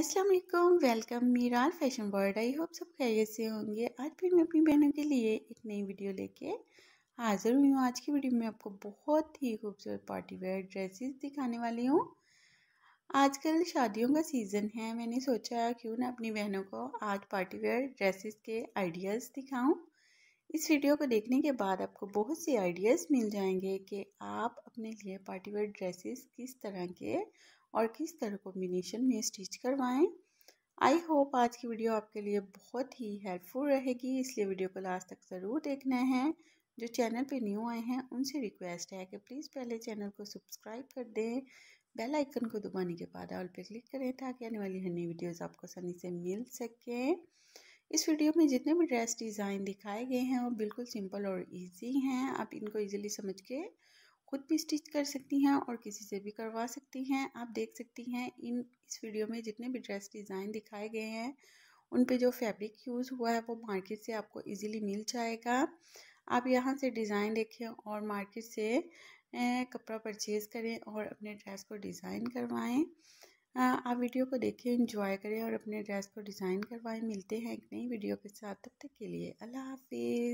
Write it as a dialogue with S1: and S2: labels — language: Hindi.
S1: अस्सलाम वालेकुम welcome Miral fashion world I hope सब खैरियत से होंगे आज फिर मैं अपनी बहनों के लिए एक नई वीडियो लेके हाज़िर हुई हूँ आज की वीडियो में आपको बहुत ही खूबसूरत पार्टी वेयर ड्रेसेस दिखाने वाली हूँ आजकल शादियों का सीज़न है मैंने सोचा क्यों ना अपनी बहनों को आज पार्टी वेयर ड्रेसेस के आइडियाज़ दिखाऊँ इस वीडियो को देखने के बाद आपको बहुत से आइडियाज़ मिल जाएंगे कि आप अपने लिए पार्टीवेयर ड्रेसेस किस तरह के और किस तरह कॉम्बिनेशन में स्टिच करवाएं आई होप आज की वीडियो आपके लिए बहुत ही हेल्पफुल रहेगी इसलिए वीडियो को लास्ट तक ज़रूर देखना है जो चैनल पे न्यू आए हैं उनसे रिक्वेस्ट है कि प्लीज़ पहले चैनल को सब्सक्राइब कर दें बेल आइकन को दबाने के बाद ऑल पर क्लिक करें ताकि आने वाली हर नई वीडियोज़ आपको आसानी से मिल सकें इस वीडियो में जितने भी ड्रेस डिज़ाइन दिखाए गए हैं वो बिल्कुल सिंपल और इजी हैं आप इनको इजीली समझ के खुद भी स्टिच कर सकती हैं और किसी से भी करवा सकती हैं आप देख सकती हैं इन इस वीडियो में जितने भी ड्रेस डिज़ाइन दिखाए गए हैं उन पे जो फैब्रिक यूज़ हुआ है वो मार्केट से आपको ईजिली मिल जाएगा आप यहाँ से डिज़ाइन देखें और मार्केट से कपड़ा परचेज़ करें और अपने ड्रेस को डिज़ाइन करवाएँ आप वीडियो को देखें इंजॉय करें और अपने ड्रेस को डिज़ाइन करवाएं मिलते हैं एक नई वीडियो के साथ तब तक के लिए अल्लाह हाफिज़